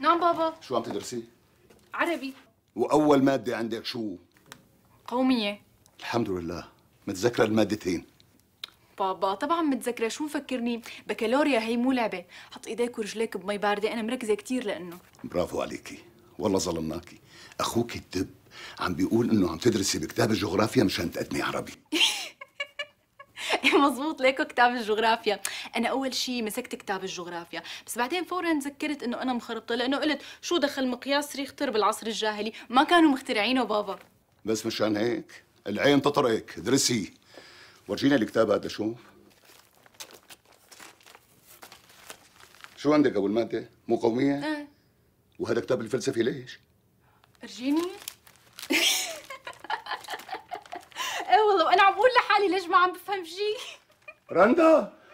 نعم بابا شو عم تدرسي؟ عربي وأول مادة عندك شو؟ قومية الحمد لله متذكرة المادتين بابا طبعا متذكرة شو مفكرني بكالوريا هي مو لعبة حط ايديك ورجليك بمي باردة أنا مركزة كثير لأنه برافو عليكي والله ظلمناكي أخوك الدب عم بيقول إنه عم تدرسي بكتاب الجغرافيا مشان تقدمي عربي مزبوط ليكو كتاب الجغرافيا انا اول شيء مسكت كتاب الجغرافيا بس بعدين فورا تذكرت انه انا مخربطه لانه قلت شو دخل مقياس ريختر بالعصر الجاهلي ما كانوا مخترعينه بابا بس مشان هيك العين تطرقك درسي ورجينا الكتاب هذا شو شو عندك ابو الماده مقوميه ايه وهذا كتاب الفلسفه ليش ارجيني بقول لحالي ليش ما عم بفهم شيء رندا